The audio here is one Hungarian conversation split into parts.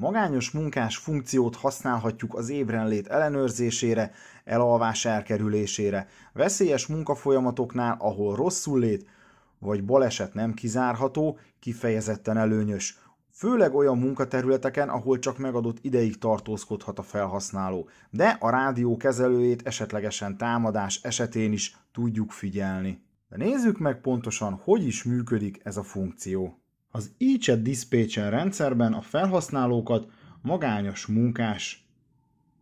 magányos munkás funkciót használhatjuk az ébrenlét ellenőrzésére, elalvás elkerülésére, veszélyes munkafolyamatoknál, ahol rosszul lét vagy baleset nem kizárható, kifejezetten előnyös. Főleg olyan munkaterületeken, ahol csak megadott ideig tartózkodhat a felhasználó, de a rádió kezelőjét esetlegesen támadás esetén is tudjuk figyelni. De nézzük meg pontosan, hogy is működik ez a funkció. Az e-chat Dispatcher rendszerben a felhasználókat magányos munkás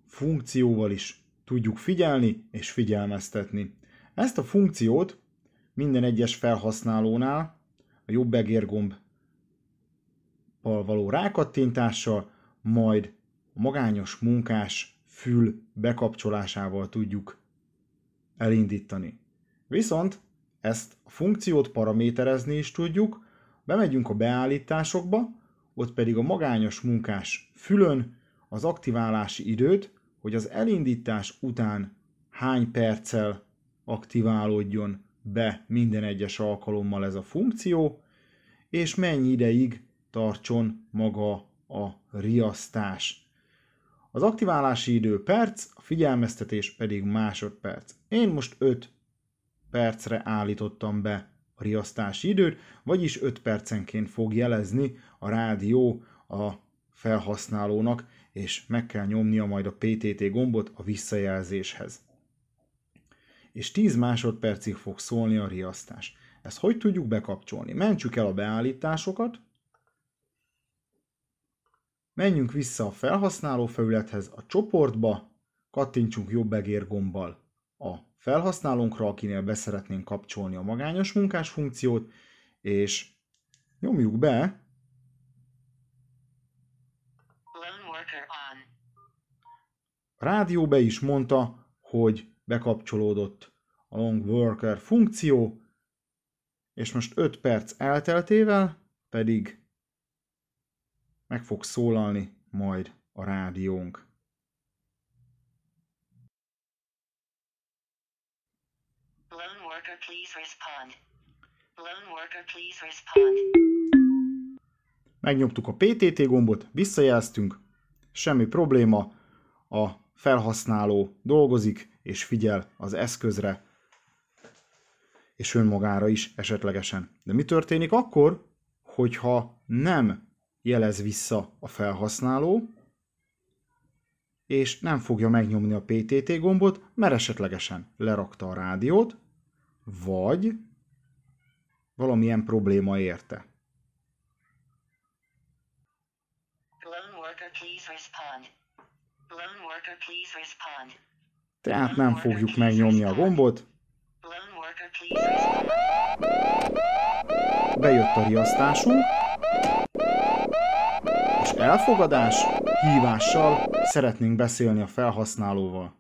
funkcióval is tudjuk figyelni és figyelmeztetni. Ezt a funkciót minden egyes felhasználónál a jobb egérgomb való rákattintással, majd a magányos munkás fül bekapcsolásával tudjuk elindítani. Viszont ezt a funkciót paraméterezni is tudjuk, Bemegyünk a beállításokba, ott pedig a magányos munkás fülön az aktiválási időt, hogy az elindítás után hány perccel aktiválódjon be minden egyes alkalommal ez a funkció, és mennyi ideig tartson maga a riasztás. Az aktiválási idő perc, a figyelmeztetés pedig másodperc. Én most 5 percre állítottam be a riasztási időt, vagyis 5 percenként fog jelezni a rádió a felhasználónak, és meg kell nyomnia majd a PTT gombot a visszajelzéshez. És 10 másodpercig fog szólni a riasztás. Ezt hogy tudjuk bekapcsolni? Mentsük el a beállításokat, menjünk vissza a felhasználó felülethez, a csoportba, kattintsunk egér gombbal a felhasználónkra, akinél beszeretnénk kapcsolni a magányos munkás funkciót, és nyomjuk be. A rádió be is mondta, hogy bekapcsolódott a long worker funkció, és most 5 perc elteltével pedig meg fog szólalni majd a rádiónk. Lone worker, please respond. Lone worker, please respond. Megnyomtuk a PTT gombot, visszajelztünk, semmi probléma, a felhasználó dolgozik és figyel az eszközre, és önmagára is esetlegesen. De mi történik akkor, hogyha nem jelez vissza a felhasználó, és nem fogja megnyomni a PTT gombot, mert esetlegesen lerakta a rádiót, vagy valamilyen probléma érte. Tehát nem fogjuk megnyomni a gombot. Bejött a riasztásunk, és elfogadás, hívással szeretnénk beszélni a felhasználóval.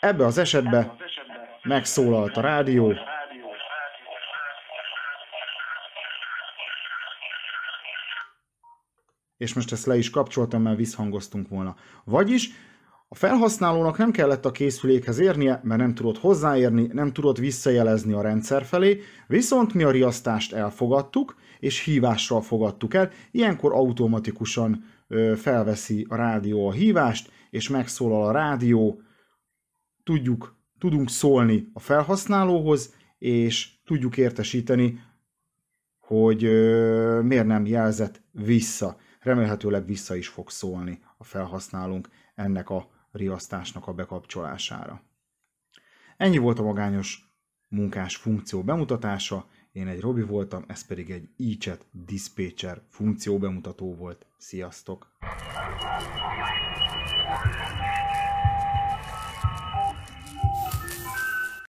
Ebbe az esetben megszólalt a rádió, és most ezt le is kapcsoltam, mert visszhangoztunk volna. Vagyis a felhasználónak nem kellett a készülékhez érnie, mert nem tudott hozzáérni, nem tudott visszajelezni a rendszer felé, viszont mi a riasztást elfogadtuk, és hívással fogadtuk el, ilyenkor automatikusan ö, felveszi a rádió a hívást, és megszólal a rádió, tudjuk tudunk szólni a felhasználóhoz, és tudjuk értesíteni, hogy ö, miért nem jelzett vissza. Remélhetőleg vissza is fog szólni a felhasználónk ennek a riasztásnak a bekapcsolására. Ennyi volt a magányos munkás funkció bemutatása, én egy Robi voltam, ez pedig egy e-chat dispatcher funkció bemutató volt. Sziasztok!